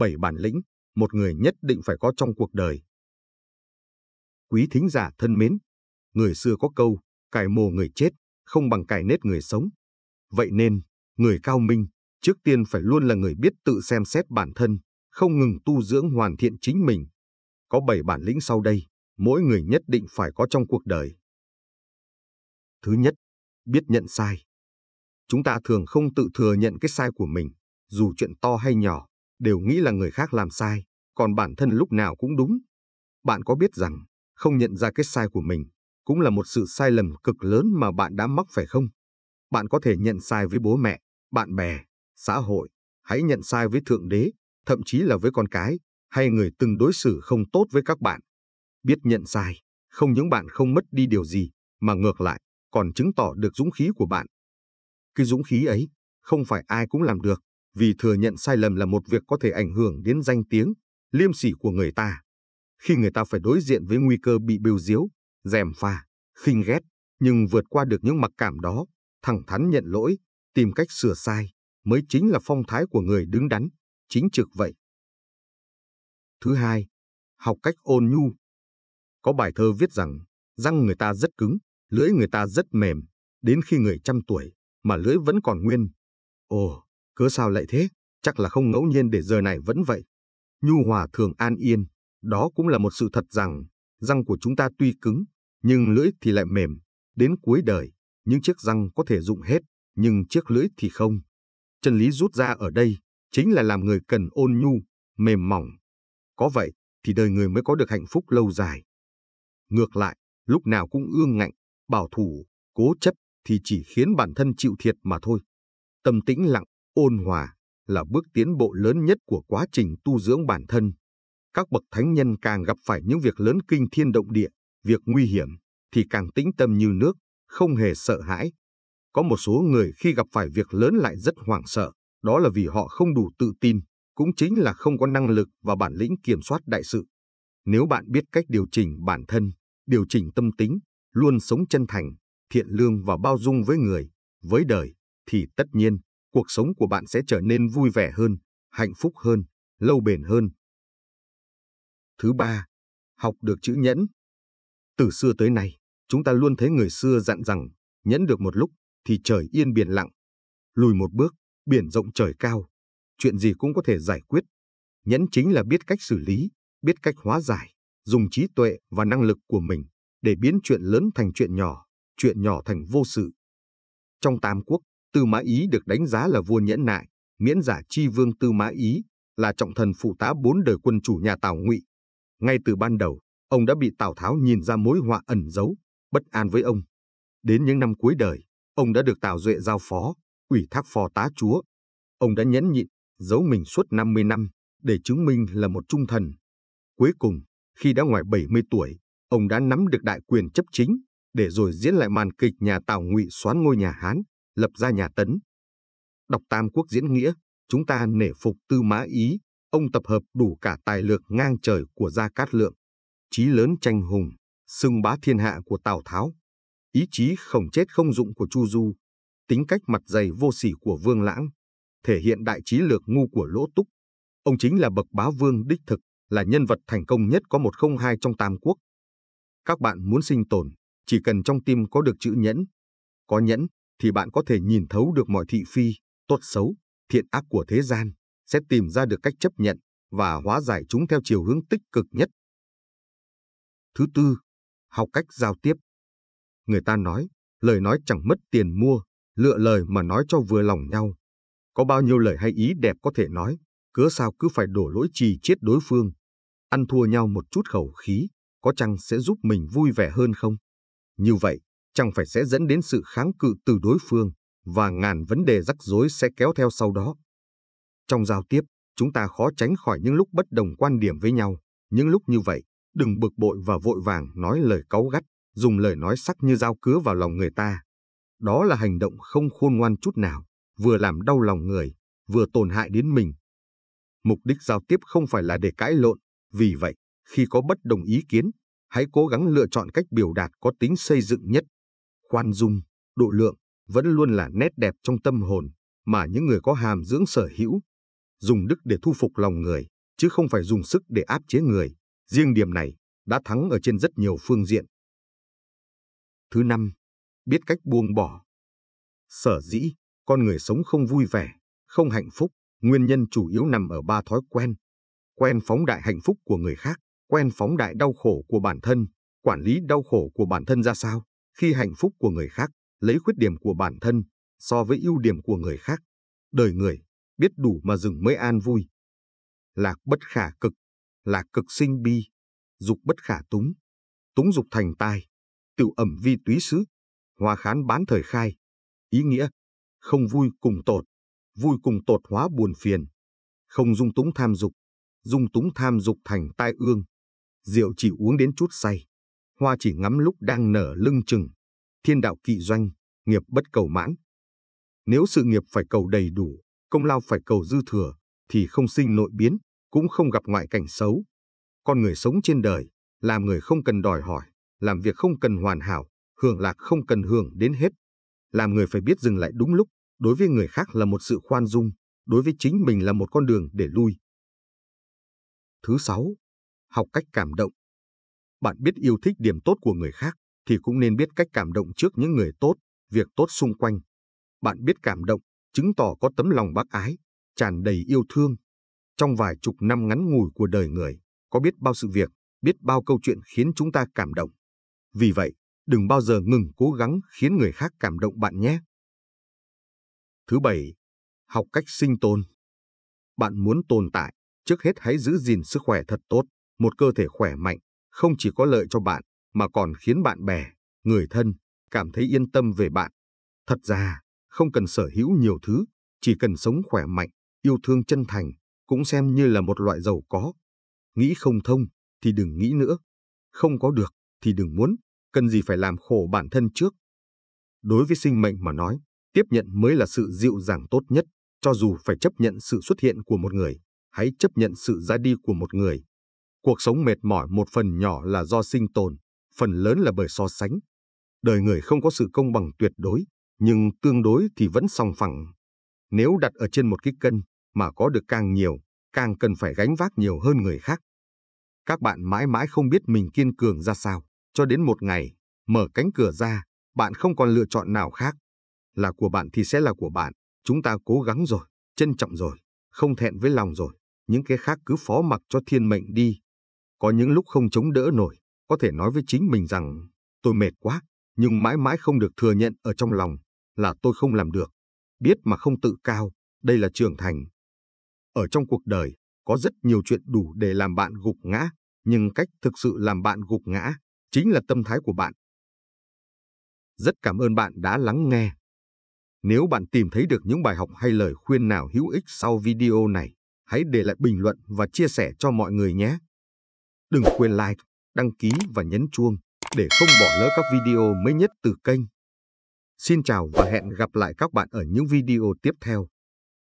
bảy bản lĩnh một người nhất định phải có trong cuộc đời. Quý thính giả thân mến, người xưa có câu, cài mồ người chết, không bằng cài nết người sống. Vậy nên, người cao minh, trước tiên phải luôn là người biết tự xem xét bản thân, không ngừng tu dưỡng hoàn thiện chính mình. Có bảy bản lĩnh sau đây, mỗi người nhất định phải có trong cuộc đời. Thứ nhất, biết nhận sai. Chúng ta thường không tự thừa nhận cái sai của mình, dù chuyện to hay nhỏ đều nghĩ là người khác làm sai, còn bản thân lúc nào cũng đúng. Bạn có biết rằng, không nhận ra cái sai của mình, cũng là một sự sai lầm cực lớn mà bạn đã mắc phải không? Bạn có thể nhận sai với bố mẹ, bạn bè, xã hội, hãy nhận sai với Thượng Đế, thậm chí là với con cái, hay người từng đối xử không tốt với các bạn. Biết nhận sai, không những bạn không mất đi điều gì, mà ngược lại, còn chứng tỏ được dũng khí của bạn. Cái dũng khí ấy, không phải ai cũng làm được vì thừa nhận sai lầm là một việc có thể ảnh hưởng đến danh tiếng, liêm sỉ của người ta. Khi người ta phải đối diện với nguy cơ bị bêu diếu, dèm pha, khinh ghét, nhưng vượt qua được những mặc cảm đó, thẳng thắn nhận lỗi, tìm cách sửa sai, mới chính là phong thái của người đứng đắn, chính trực vậy. Thứ hai, học cách ôn nhu. Có bài thơ viết rằng, răng người ta rất cứng, lưỡi người ta rất mềm, đến khi người trăm tuổi mà lưỡi vẫn còn nguyên. Ồ, Cớ sao lại thế? Chắc là không ngẫu nhiên để giờ này vẫn vậy. Nhu hòa thường an yên, đó cũng là một sự thật rằng, răng của chúng ta tuy cứng, nhưng lưỡi thì lại mềm. Đến cuối đời, những chiếc răng có thể dụng hết, nhưng chiếc lưỡi thì không. Chân lý rút ra ở đây, chính là làm người cần ôn nhu, mềm mỏng. Có vậy, thì đời người mới có được hạnh phúc lâu dài. Ngược lại, lúc nào cũng ương ngạnh, bảo thủ, cố chấp thì chỉ khiến bản thân chịu thiệt mà thôi. Tâm tĩnh lặng, ôn hòa là bước tiến bộ lớn nhất của quá trình tu dưỡng bản thân. Các bậc thánh nhân càng gặp phải những việc lớn kinh thiên động địa, việc nguy hiểm, thì càng tĩnh tâm như nước, không hề sợ hãi. Có một số người khi gặp phải việc lớn lại rất hoảng sợ, đó là vì họ không đủ tự tin, cũng chính là không có năng lực và bản lĩnh kiểm soát đại sự. Nếu bạn biết cách điều chỉnh bản thân, điều chỉnh tâm tính, luôn sống chân thành, thiện lương và bao dung với người, với đời, thì tất nhiên cuộc sống của bạn sẽ trở nên vui vẻ hơn, hạnh phúc hơn, lâu bền hơn. Thứ ba, học được chữ nhẫn. Từ xưa tới nay, chúng ta luôn thấy người xưa dặn rằng, nhẫn được một lúc thì trời yên biển lặng. Lùi một bước, biển rộng trời cao. Chuyện gì cũng có thể giải quyết. Nhẫn chính là biết cách xử lý, biết cách hóa giải, dùng trí tuệ và năng lực của mình để biến chuyện lớn thành chuyện nhỏ, chuyện nhỏ thành vô sự. Trong Tam Quốc, Tư Mã Ý được đánh giá là vua nhẫn nại, miễn giả chi vương Tư Mã Ý, là trọng thần phụ tá bốn đời quân chủ nhà Tào Ngụy. Ngay từ ban đầu, ông đã bị Tào Tháo nhìn ra mối họa ẩn giấu, bất an với ông. Đến những năm cuối đời, ông đã được Tào Duệ giao phó, ủy thác phò tá chúa. Ông đã nhẫn nhịn, giấu mình suốt 50 năm để chứng minh là một trung thần. Cuối cùng, khi đã ngoài 70 tuổi, ông đã nắm được đại quyền chấp chính để rồi diễn lại màn kịch nhà Tào Ngụy xoán ngôi nhà Hán lập ra nhà Tấn. Đọc Tam Quốc diễn nghĩa, chúng ta nể phục tư mã ý, ông tập hợp đủ cả tài lược ngang trời của Gia Cát Lượng, trí lớn tranh hùng, xưng bá thiên hạ của Tào Tháo, ý chí khổng chết không dụng của Chu Du, tính cách mặt dày vô sỉ của Vương Lãng, thể hiện đại trí lược ngu của Lỗ Túc. Ông chính là bậc bá vương đích thực, là nhân vật thành công nhất có một không hai trong Tam Quốc. Các bạn muốn sinh tồn, chỉ cần trong tim có được chữ nhẫn. Có nhẫn, thì bạn có thể nhìn thấu được mọi thị phi, tốt xấu, thiện ác của thế gian, sẽ tìm ra được cách chấp nhận và hóa giải chúng theo chiều hướng tích cực nhất. Thứ tư, học cách giao tiếp. Người ta nói, lời nói chẳng mất tiền mua, lựa lời mà nói cho vừa lòng nhau. Có bao nhiêu lời hay ý đẹp có thể nói, cớ sao cứ phải đổ lỗi trì chết đối phương. Ăn thua nhau một chút khẩu khí, có chăng sẽ giúp mình vui vẻ hơn không? Như vậy, chẳng phải sẽ dẫn đến sự kháng cự từ đối phương và ngàn vấn đề rắc rối sẽ kéo theo sau đó. Trong giao tiếp, chúng ta khó tránh khỏi những lúc bất đồng quan điểm với nhau. Những lúc như vậy, đừng bực bội và vội vàng nói lời cáu gắt, dùng lời nói sắc như dao cứa vào lòng người ta. Đó là hành động không khôn ngoan chút nào, vừa làm đau lòng người, vừa tổn hại đến mình. Mục đích giao tiếp không phải là để cãi lộn, vì vậy, khi có bất đồng ý kiến, hãy cố gắng lựa chọn cách biểu đạt có tính xây dựng nhất, Khoan dung, độ lượng vẫn luôn là nét đẹp trong tâm hồn mà những người có hàm dưỡng sở hữu. Dùng đức để thu phục lòng người, chứ không phải dùng sức để áp chế người. Riêng điểm này đã thắng ở trên rất nhiều phương diện. Thứ năm, biết cách buông bỏ. Sở dĩ, con người sống không vui vẻ, không hạnh phúc, nguyên nhân chủ yếu nằm ở ba thói quen. Quen phóng đại hạnh phúc của người khác, quen phóng đại đau khổ của bản thân, quản lý đau khổ của bản thân ra sao, khi hạnh phúc của người khác lấy khuyết điểm của bản thân so với ưu điểm của người khác, đời người biết đủ mà dừng mới an vui. Lạc bất khả cực, lạc cực sinh bi, dục bất khả túng, túng dục thành tai, tiểu ẩm vi túy sứ, hòa khán bán thời khai. Ý nghĩa, không vui cùng tột, vui cùng tột hóa buồn phiền, không dung túng tham dục, dung túng tham dục thành tai ương. Rượu chỉ uống đến chút say, hoa chỉ ngắm lúc đang nở lưng chừng. Thiên đạo kỵ doanh, nghiệp bất cầu mãn. Nếu sự nghiệp phải cầu đầy đủ, công lao phải cầu dư thừa, thì không sinh nội biến, cũng không gặp ngoại cảnh xấu. Con người sống trên đời, làm người không cần đòi hỏi, làm việc không cần hoàn hảo, hưởng lạc không cần hưởng đến hết. Làm người phải biết dừng lại đúng lúc, đối với người khác là một sự khoan dung, đối với chính mình là một con đường để lui. Thứ sáu, học cách cảm động. Bạn biết yêu thích điểm tốt của người khác thì cũng nên biết cách cảm động trước những người tốt, việc tốt xung quanh. Bạn biết cảm động, chứng tỏ có tấm lòng bác ái, tràn đầy yêu thương. Trong vài chục năm ngắn ngủi của đời người, có biết bao sự việc, biết bao câu chuyện khiến chúng ta cảm động. Vì vậy, đừng bao giờ ngừng cố gắng khiến người khác cảm động bạn nhé. Thứ bảy, học cách sinh tồn. Bạn muốn tồn tại, trước hết hãy giữ gìn sức khỏe thật tốt, một cơ thể khỏe mạnh, không chỉ có lợi cho bạn mà còn khiến bạn bè, người thân cảm thấy yên tâm về bạn. Thật ra, không cần sở hữu nhiều thứ, chỉ cần sống khỏe mạnh, yêu thương chân thành cũng xem như là một loại giàu có. Nghĩ không thông thì đừng nghĩ nữa, không có được thì đừng muốn, cần gì phải làm khổ bản thân trước. Đối với sinh mệnh mà nói, tiếp nhận mới là sự dịu dàng tốt nhất, cho dù phải chấp nhận sự xuất hiện của một người, hãy chấp nhận sự ra đi của một người, Cuộc sống mệt mỏi một phần nhỏ là do sinh tồn, phần lớn là bởi so sánh. Đời người không có sự công bằng tuyệt đối, nhưng tương đối thì vẫn song phẳng. Nếu đặt ở trên một cái cân mà có được càng nhiều, càng cần phải gánh vác nhiều hơn người khác. Các bạn mãi mãi không biết mình kiên cường ra sao, cho đến một ngày, mở cánh cửa ra, bạn không còn lựa chọn nào khác. Là của bạn thì sẽ là của bạn, chúng ta cố gắng rồi, trân trọng rồi, không thẹn với lòng rồi, những cái khác cứ phó mặc cho thiên mệnh đi, có những lúc không chống đỡ nổi, có thể nói với chính mình rằng tôi mệt quá, nhưng mãi mãi không được thừa nhận ở trong lòng là tôi không làm được. Biết mà không tự cao, đây là trưởng thành. Ở trong cuộc đời, có rất nhiều chuyện đủ để làm bạn gục ngã, nhưng cách thực sự làm bạn gục ngã chính là tâm thái của bạn. Rất cảm ơn bạn đã lắng nghe. Nếu bạn tìm thấy được những bài học hay lời khuyên nào hữu ích sau video này, hãy để lại bình luận và chia sẻ cho mọi người nhé. Đừng quên like, đăng ký và nhấn chuông để không bỏ lỡ các video mới nhất từ kênh. Xin chào và hẹn gặp lại các bạn ở những video tiếp theo.